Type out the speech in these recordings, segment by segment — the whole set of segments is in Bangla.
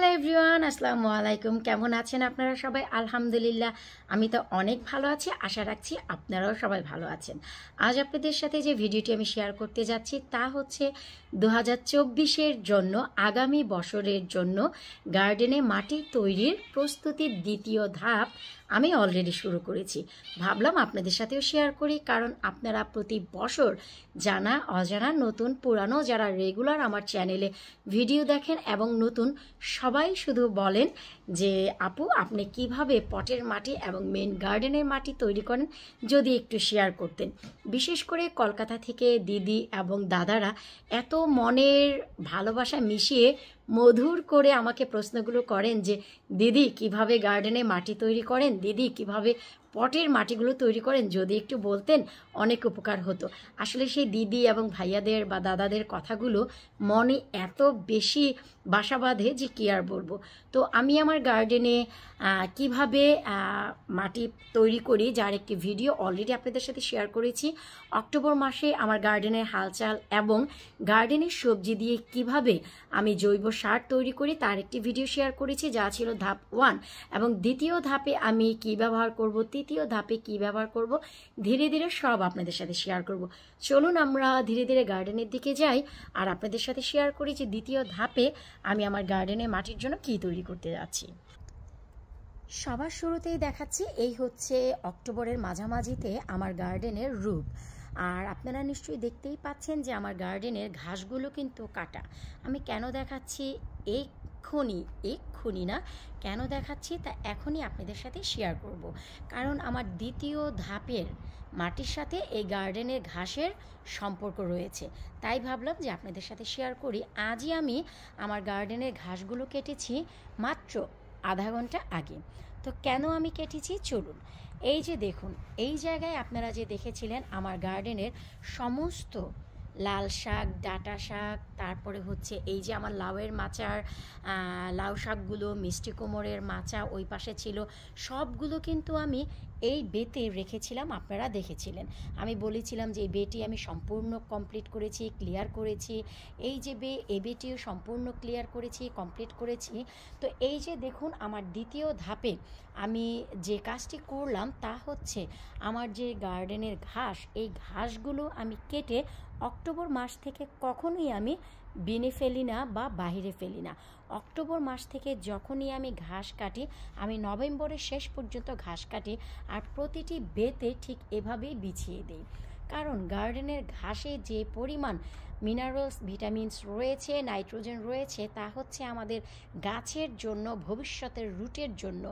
হ্যালো এভরিওয়ান আসসালামু আলাইকুম কেমন আছেন আপনারা সবাই আলহামদুলিল্লাহ আমি তো অনেক ভালো আছি আশা রাখছি আপনারাও সবাই ভালো আছেন আজ আপনাদের সাথে যে ভিডিওটি আমি শেয়ার করতে যাচ্ছি তা হচ্ছে দু হাজার জন্য আগামী বছরের জন্য গার্ডেনে মাটি তৈরির প্রস্তুতির দ্বিতীয় ধাপ আমি অলরেডি শুরু করেছি ভাবলাম আপনাদের সাথেও শেয়ার করি কারণ আপনারা প্রতি বছর জানা অজানা নতুন পুরানো যারা রেগুলার আমার চ্যানেলে ভিডিও দেখেন এবং নতুন সবাই শুধু বলেন যে আপু আপনি কিভাবে পটের মাটি এবং মেন গার্ডেনের মাটি তৈরি করেন যদি একটু শেয়ার করতেন বিশেষ করে কলকাতা থেকে দিদি এবং দাদারা এত মনের ভালোবাসা মিশিয়ে মধুর করে আমাকে প্রশ্নগুলো করেন যে দিদি কিভাবে গার্ডেনে মাটি তৈরি করেন দিদি কিভাবে পটের মাটিগুলো তৈরি করেন যদি একটু বলতেন অনেক উপকার হতো আসলে সেই দিদি এবং ভাইয়াদের বা দাদাদের কথাগুলো মনে এত বেশি বাসা বাঁধে যে কী আর বলবো তো আমি আমার গার্ডেনে কিভাবে মাটি তৈরি করি যার একটি ভিডিও অলরেডি আপনাদের সাথে শেয়ার করেছি অক্টোবর মাসে আমার গার্ডেনের হালচাল এবং গার্ডেনের সবজি দিয়ে কিভাবে আমি জৈব সার তৈরি করি তার একটি ভিডিও শেয়ার করেছি যা ছিল ধাপ ওয়ান এবং দ্বিতীয় ধাপে আমি কি ব্যবহার করব দ্বিতীয় ধাপে কি ব্যবহার করব ধীরে ধীরে সব আপনাদের সাথে শেয়ার করব চলুন আমরা ধীরে ধীরে গার্ডেনের দিকে যাই আর আপনাদের সাথে শেয়ার করি যে দ্বিতীয় ধাপে আমি আমার গার্ডেনে মাটির জন্য কি তৈরি করতে যাচ্ছি সবার শুরুতেই দেখাচ্ছি এই হচ্ছে অক্টোবরের মাঝামাঝিতে আমার গার্ডেনের রূপ আর আপনারা নিশ্চয়ই দেখতেই পাচ্ছেন যে আমার গার্ডেনের ঘাসগুলো কিন্তু কাটা আমি কেন দেখাচ্ছি এই এক্ষুনি এক্ষুনি না কেন দেখাচ্ছি তা এখনই আপনাদের সাথে শেয়ার করব। কারণ আমার দ্বিতীয় ধাপের মাটির সাথে এই গার্ডেনের ঘাসের সম্পর্ক রয়েছে তাই ভাবলাম যে আপনাদের সাথে শেয়ার করি আজই আমি আমার গার্ডেনের ঘাসগুলো কেটেছি মাত্র আধা ঘন্টা আগে তো কেন আমি কেটেছি চলুন এই যে দেখুন এই জায়গায় আপনারা যে দেখেছিলেন আমার গার্ডেনের সমস্ত লাল শাক ডাটা শাক তারপরে হচ্ছে এই যে আমার লাউয়ের মাচার লাউ শাকগুলো মিষ্টি কোমরের মাচা ওই পাশে ছিল সবগুলো কিন্তু আমি এই বেতে রেখেছিলাম আপনারা দেখেছিলেন আমি বলেছিলাম যে এই বেটি আমি সম্পূর্ণ কমপ্লিট করেছি ক্লিয়ার করেছি এই যে বে এ বেটিও সম্পূর্ণ ক্লিয়ার করেছি কমপ্লিট করেছি তো এই যে দেখুন আমার দ্বিতীয় ধাপে আমি যে কাজটি করলাম তা হচ্ছে আমার যে গার্ডেনের ঘাস এই ঘাসগুলো আমি কেটে অক্টোবর মাস থেকে কখনোই আমি বিনে ফেলি না বা বাহিরে ফেলি না অক্টোবর মাস থেকে যখনই আমি ঘাস কাটি আমি নভেম্বরের শেষ পর্যন্ত ঘাস কাটি আর প্রতিটি বেতে ঠিক এভাবেই বিছিয়ে দিই কারণ গার্ডেনের ঘাসে যে পরিমাণ মিনারেলস ভিটামিনস রয়েছে নাইট্রোজেন রয়েছে তা হচ্ছে আমাদের গাছের জন্য ভবিষ্যতের রুটের জন্য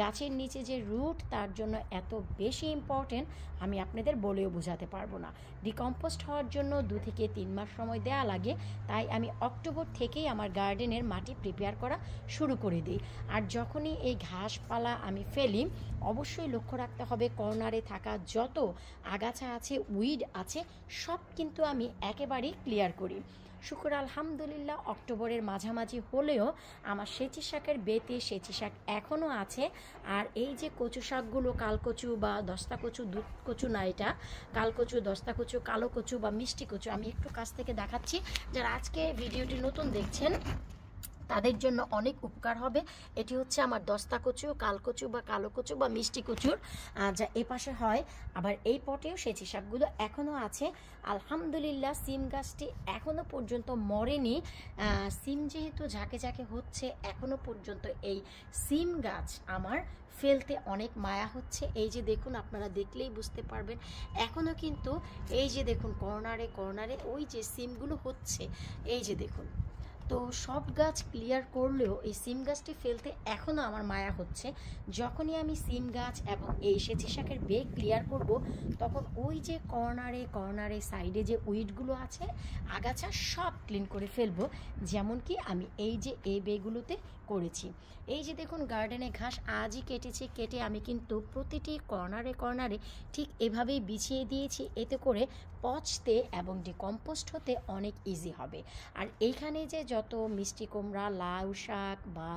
গাছের নিচে যে রুট তার জন্য এত বেশি ইম্পর্টেন্ট আমি আপনাদের বলেও বোঝাতে পারবো না ডিকম্পোস্ট হওয়ার জন্য দু থেকে তিন মাস সময় দেয়া লাগে তাই আমি অক্টোবর থেকেই আমার গার্ডেনের মাটি প্রিপেয়ার করা শুরু করে দিই আর যখনই এই ঘাসপালা আমি ফেলি অবশ্যই লক্ষ্য রাখতে হবে কর্নারে থাকা যত আগাছা আছে উইড আছে সব কিন্তু আমি একেবারেই ক্লিয়ার করি শুকুর আলহামদুলিল্লাহ অক্টোবরের মাঝামাঝি হলেও আমার সেচি শাকের বেতে সেচি শাক এখনও আছে আর এই যে কচু শাকগুলো কালকচু বা দস্তা কচু দুধ কচু না এটা কালকচু দস্তা কচু কালো কচু বা মিষ্টি কচু আমি একটু কাছ থেকে দেখাচ্ছি যারা আজকে ভিডিওটি নতুন দেখছেন তাদের জন্য অনেক উপকার হবে এটি হচ্ছে আমার দস্তা কচু কালকচু বা কালো কচু বা মিষ্টি কচুর যা এ পাশে হয় আবার এই পটেও সেই শাকগুলো এখনও আছে আলহামদুলিল্লাহ সিম গাছটি এখনও পর্যন্ত মরেনি সিম যেহেতু ঝাঁকে ঝাঁকে হচ্ছে এখনও পর্যন্ত এই সিম গাছ আমার ফেলতে অনেক মায়া হচ্ছে এই যে দেখুন আপনারা দেখলেই বুঝতে পারবেন এখনও কিন্তু এই যে দেখুন কর্নারে কর্নারে ওই যে সিমগুলো হচ্ছে এই যে দেখুন তো সব গাছ ক্লিয়ার করলেও এই সিম গাছটি ফেলতে এখনও আমার মায়া হচ্ছে যখনই আমি সিম গাছ এবং এই সেচি শাকের বেগ ক্লিয়ার করব তখন ওই যে কর্নারে কর্নারে সাইডে যে উইডগুলো আছে আগাছা সব ক্লিন করে ফেলবো যেমন কি আমি এই যে এই বেগুলোতে করেছি এই যে দেখুন গার্ডেনে ঘাস আজই কেটেছে কেটে আমি কিন্তু প্রতিটি কর্নারে কর্নারে ঠিক এভাবেই বিছিয়ে দিয়েছি এতে করে পচতে এবং ডিকম্পোস্ট হতে অনেক ইজি হবে আর এইখানে যে যত মিষ্টি কুমড়া লাউ শাক বা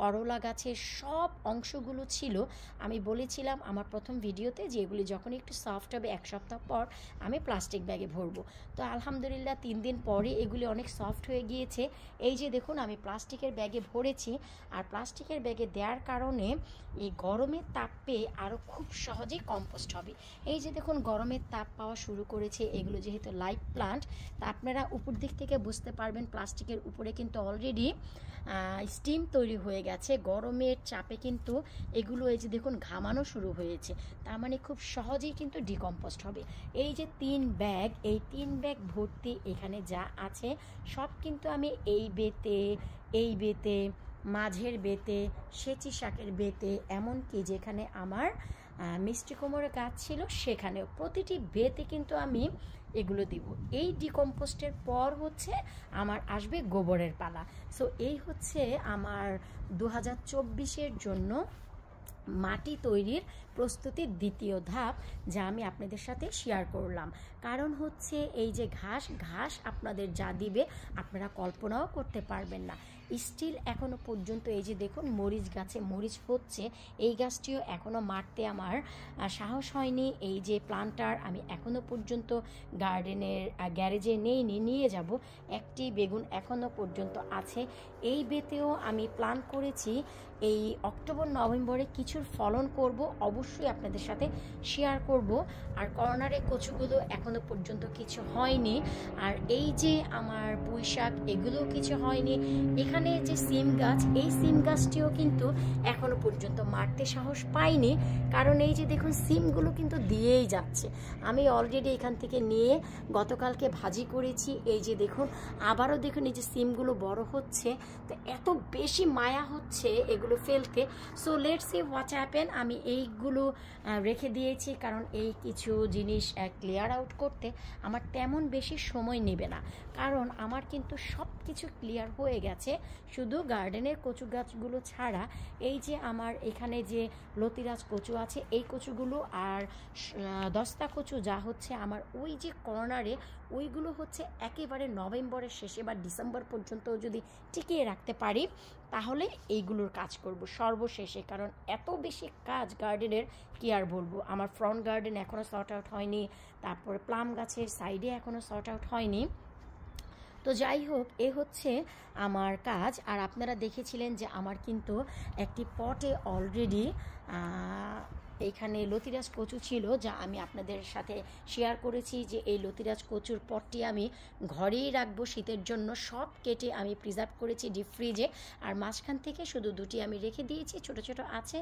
করলা গাছের সব অংশগুলো ছিল আমি বলেছিলাম আমার প্রথম ভিডিওতে যে এগুলি যখন একটু সফট হবে এক সপ্তাহ পর আমি প্লাস্টিক ব্যাগে ভরবো তো আলহামদুলিল্লাহ তিন দিন পরে এগুলি অনেক সফট হয়ে গিয়েছে এই যে দেখুন আমি প্লাস্টিকের ব্যাগে ভরেছি আর প্লাস্টিকের ব্যাগে দেওয়ার কারণে এই গরমের তাপ পেয়ে আরও খুব সহজেই কম্পোস্ট হবে এই যে দেখুন গরমের তাপ পাওয়া শুরু করেছে এগুলো যেহেতু লাইভ প্লান্ট তা আপনারা উপর দিক থেকে বুঝতে পারবেন প্লাস্টিকের উপরে কিন্তু অলরেডি স্টিম তৈরি হয়ে গেছে গরমের চাপে কিন্তু এগুলো এই যে দেখুন ঘামানো শুরু হয়েছে তার মানে খুব সহজেই কিন্তু ডিকম্পোস্ট হবে এই যে তিন ব্যাগ এই তিন ব্যাগ ভর্তি এখানে যা আছে সব কিন্তু আমি এই বেতে এই বেতে মাঝের বেতে সেচি শাকের বেতে এমনকি যেখানে আমার মিষ্টি কোমরের গাছ ছিল সেখানেও প্রতিটি বেতে কিন্তু আমি এগুলো দিব এই ডিকম্পোস্টের পর হচ্ছে আমার আসবে গোবরের পালা সো এই হচ্ছে আমার দু হাজার জন্য মাটি তৈরির প্রস্তুতির দ্বিতীয় ধাপ যা আমি আপনাদের সাথে শেয়ার করলাম কারণ হচ্ছে এই যে ঘাস ঘাস আপনাদের যা দিবে আপনারা কল্পনাও করতে পারবেন না স্টিল এখনও পর্যন্ত এই যে দেখুন মরিচ গাছে মরিচ হচ্ছে এই গাছটিও এখনও মারতে আমার সাহস হয়নি এই যে প্লান্টার আমি এখনও পর্যন্ত গার্ডেনের গ্যারেজে নেই নিয়ে যাব একটি বেগুন এখনও পর্যন্ত আছে এই বেতেও আমি প্ল্যান করেছি এই অক্টোবর নভেম্বরে কিছুর ফলন করব অবশ্যই আপনাদের সাথে শেয়ার করব আর করোনারে কচুগুলো এখনও পর্যন্ত কিছু হয়নি আর এই যে আমার পুঁই এগুলো এগুলোও কিছু হয়নি এখানে এখানে যে সিম গাছ এই সিম গাছটিও কিন্তু এখনও পর্যন্ত মারতে সাহস পাইনি কারণ এই যে দেখুন সিমগুলো কিন্তু দিয়েই যাচ্ছে আমি অলরেডি এখান থেকে নিয়ে গতকালকে ভাজি করেছি এই যে দেখুন আবারও দেখুন এই যে সিমগুলো বড় হচ্ছে তো এত বেশি মায়া হচ্ছে এগুলো ফেলতে so let's see what happen আমি এইগুলো রেখে দিয়েছি কারণ এই কিছু জিনিস ক্লিয়ার আউট করতে আমার তেমন বেশি সময় নেবে না কারণ আমার কিন্তু সব কিছু ক্লিয়ার হয়ে গেছে শুধু গার্ডেনের কচু গাছগুলো ছাড়া এই যে আমার এখানে যে লতিরাজ কচু আছে এই কচুগুলো আর দস্তা কচু যা হচ্ছে আমার ওই যে কর্নারে ওইগুলো হচ্ছে একেবারে নভেম্বরের শেষে বা ডিসেম্বর পর্যন্ত যদি টিকিয়ে রাখতে পারি তাহলে এইগুলোর কাজ করব সর্বশেষে কারণ এত বেশি কাজ গার্ডেনের কি আর বলবো আমার ফ্রন্ট গার্ডেন এখনও সর্ট আউট হয়নি তারপরে প্লাম গাছের সাইডে এখনও সর্ট আউট হয়নি তো যাই হোক এ হচ্ছে আমার কাজ আর আপনারা দেখেছিলেন যে আমার কিন্তু একটি পটে অলরেডি এইখানে লতিরাজ কচু ছিল যা আমি আপনাদের সাথে শেয়ার করেছি যে এই লতিরাজ কচুর পটটি আমি ঘরেই রাখবো শীতের জন্য সব কেটে আমি প্রিজার্ভ করেছি ডিপ ফ্রিজে আর মাঝখান থেকে শুধু দুটি আমি রেখে দিয়েছি ছোট ছোট আছে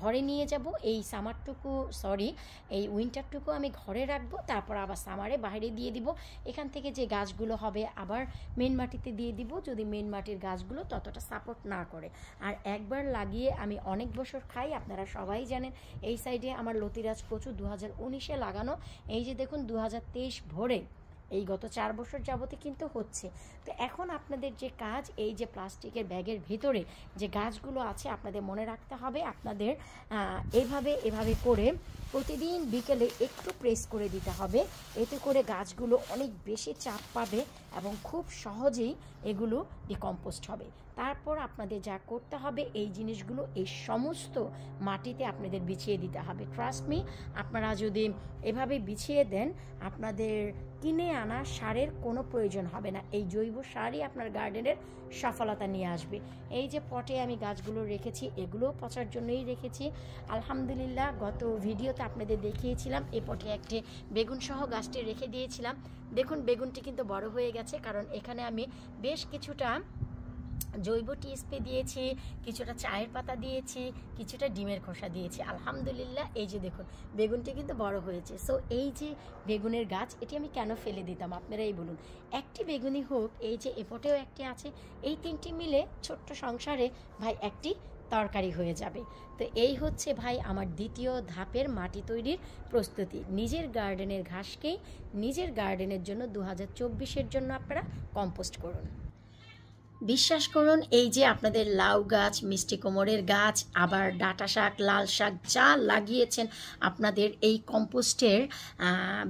ঘরে নিয়ে যাব এই সামারটুকু সরি এই উইন্টারটুকু আমি ঘরে রাখবো তারপর আবার সামারে বাইরে দিয়ে দিব এখান থেকে যে গাছগুলো হবে আবার মেন মাটিতে দিয়ে দিব যদি মেন মাটির গাছগুলো ততটা সাপোর্ট না করে আর একবার লাগিয়ে আমি অনেক বছর খাই আপনারা সবাই জানেন এই সাইডে আমার লতিরাজ কচু দু হাজার উনিশে লাগানো এই যে দেখুন দু হাজার তেইশ ভোরে এই গত চার বছর যাবতে কিন্তু হচ্ছে তো এখন আপনাদের যে কাজ এই যে প্লাস্টিকের ব্যাগের ভিতরে যে গাছগুলো আছে আপনাদের মনে রাখতে হবে আপনাদের এভাবে এভাবে করে প্রতিদিন বিকেলে একটু প্রেস করে দিতে হবে এতে করে গাছগুলো অনেক বেশি চাপ পাবে এবং খুব সহজেই এগুলো ডিকম্পোস্ট হবে তারপর আপনাদের যা করতে হবে এই জিনিসগুলো এই সমস্ত মাটিতে আপনাদের বিছিয়ে দিতে হবে ট্রাস্ট মি আপনারা যদি এভাবে বিছিয়ে দেন আপনাদের কিনে আনা সারের কোনো প্রয়োজন হবে না এই জৈব সারই আপনার গার্ডেনের সফলতা নিয়ে আসবে এই যে পটে আমি গাছগুলো রেখেছি এগুলোও পচার জন্যই রেখেছি আলহামদুলিল্লাহ গত ভিডিওতে আপনাদের দেখিয়েছিলাম এ পটে একটি বেগুন সহ গাছটি রেখে দিয়েছিলাম দেখুন বেগুনটি কিন্তু বড় হয়ে গেছে কারণ এখানে আমি বেশ কিছুটা জৈব টিএসপি দিয়েছি কিছুটা চায়ের পাতা দিয়েছি কিছুটা ডিমের খোসা দিয়েছি আলহামদুলিল্লাহ এই যে দেখুন বেগুনটি কিন্তু বড় হয়েছে সো এই যে বেগুনের গাছ এটি আমি কেন ফেলে দিতাম আপনারাই বলুন একটি বেগুনি হোক এই যে এপটেও একটি আছে এই তিনটি মিলে ছোট্ট সংসারে ভাই একটি তরকারি হয়ে যাবে তো এই হচ্ছে ভাই আমার দ্বিতীয় ধাপের মাটি তৈরির প্রস্তুতি নিজের গার্ডেনের ঘাসকেই নিজের গার্ডেনের জন্য দু হাজার জন্য আপনারা কম্পোস্ট করুন বিশ্বাস করুন এই যে আপনাদের লাউ গাছ মিষ্টি কোমরের গাছ আবার ডাটা শাক লাল শাক যা লাগিয়েছেন আপনাদের এই কম্পোস্টের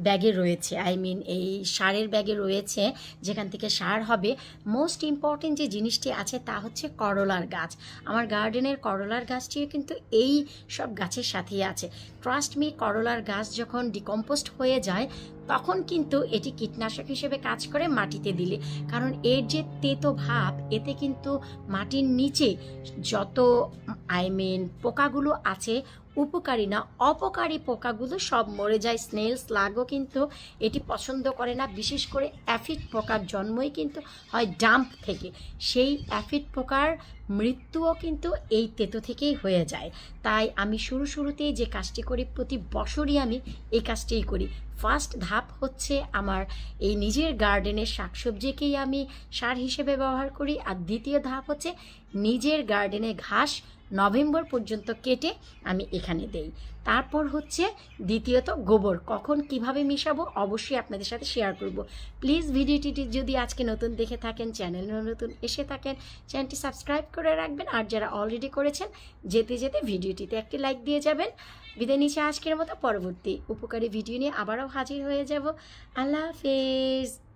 ব্যাগে রয়েছে আই মিন এই সারের ব্যাগে রয়েছে যেখান থেকে সার হবে মোস্ট ইম্পর্টেন্ট যে জিনিসটি আছে তা হচ্ছে করলার গাছ আমার গার্ডেনের করলার গাছটিও কিন্তু এই সব গাছের সাথেই আছে ট্রাস্ট মি করলার গাছ যখন ডিকম্পোস্ট হয়ে যায় তখন কিন্তু এটি কীটনাশক হিসেবে কাজ করে মাটিতে দিলে কারণ এর যে তেতো ভাব এতে কিন্তু মাটির নিচে যত আইমেন পোকাগুলো আছে উপকারী না অপকারী পোকাগুলো সব মরে যায় স্নেল স্লাগও কিন্তু এটি পছন্দ করে না বিশেষ করে অ্যাফিড পোকার জন্মই কিন্তু হয় ডাম্প থেকে সেই অ্যাফিড পোকার মৃত্যুও কিন্তু এই তেতো থেকেই হয়ে যায় তাই আমি শুরু শুরুতেই যে কাজটি করি প্রতি বছরই আমি এই কাজটিই করি ফার্স্ট ধাপ হচ্ছে আমার এই নিজের গার্ডেনের শাকসবজিকেই আমি সার হিসেবে ব্যবহার করি আর দ্বিতীয় ধাপ হচ্ছে নিজের গার্ডেনে ঘাস নভেম্বর পর্যন্ত কেটে আমি এখানে দেই তারপর হচ্ছে দ্বিতীয়ত গোবর কখন কিভাবে মিশাবো অবশ্যই আপনাদের সাথে শেয়ার করব প্লিজ ভিডিওটি যদি আজকে নতুন দেখে থাকেন চ্যানেল নতুন এসে থাকেন চ্যানেলটি সাবস্ক্রাইব করে রাখবেন আর যারা অলরেডি করেছেন যেতে যেতে ভিডিওটিতে একটি লাইক দিয়ে যাবেন বিদায় নিচে আজকের মতো পরবর্তী উপকারী ভিডিও নিয়ে আবারও হাজির হয়ে যাব আল্লাহ হাফেজ